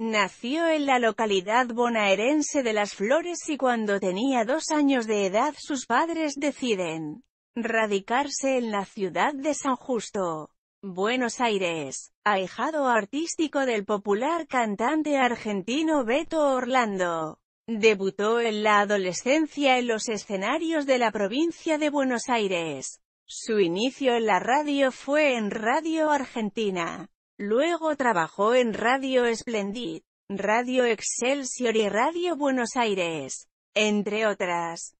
Nació en la localidad bonaerense de Las Flores y cuando tenía dos años de edad sus padres deciden radicarse en la ciudad de San Justo, Buenos Aires, ahijado artístico del popular cantante argentino Beto Orlando. Debutó en la adolescencia en los escenarios de la provincia de Buenos Aires. Su inicio en la radio fue en Radio Argentina. Luego trabajó en Radio Splendid, Radio Excelsior y Radio Buenos Aires, entre otras.